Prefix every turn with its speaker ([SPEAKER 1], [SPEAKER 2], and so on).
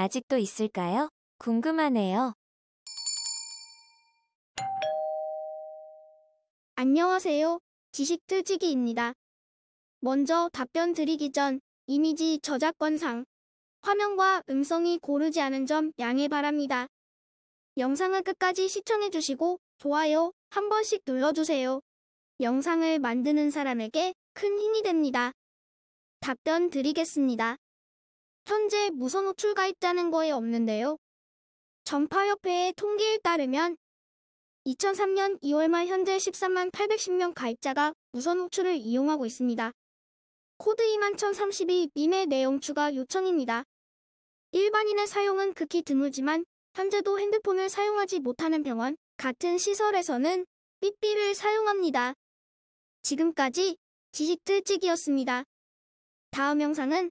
[SPEAKER 1] 아직도 있을까요? 궁금하네요. 안녕하세요.
[SPEAKER 2] 지식틀지기입니다. 먼저 답변 드리기 전 이미지 저작권상 화면과 음성이 고르지 않은 점 양해 바랍니다. 영상을 끝까지 시청해주시고 좋아요 한 번씩 눌러주세요. 영상을 만드는 사람에게 큰 힘이 됩니다. 답변 드리겠습니다. 현재 무선호 출가있다는거에 없는데요. 전파협회의 통계에 따르면 2003년 2월 말 현재 13만 810명 가입자가 무선 호출을 이용하고 있습니다. 코드 21032 밈의 내용 추가 요청입니다. 일반인의 사용은 극히 드물지만 현재도 핸드폰을 사용하지 못하는 병원, 같은 시설에서는 삐삐를 사용합니다. 지금까지 지식들찍이었습니다 다음 영상은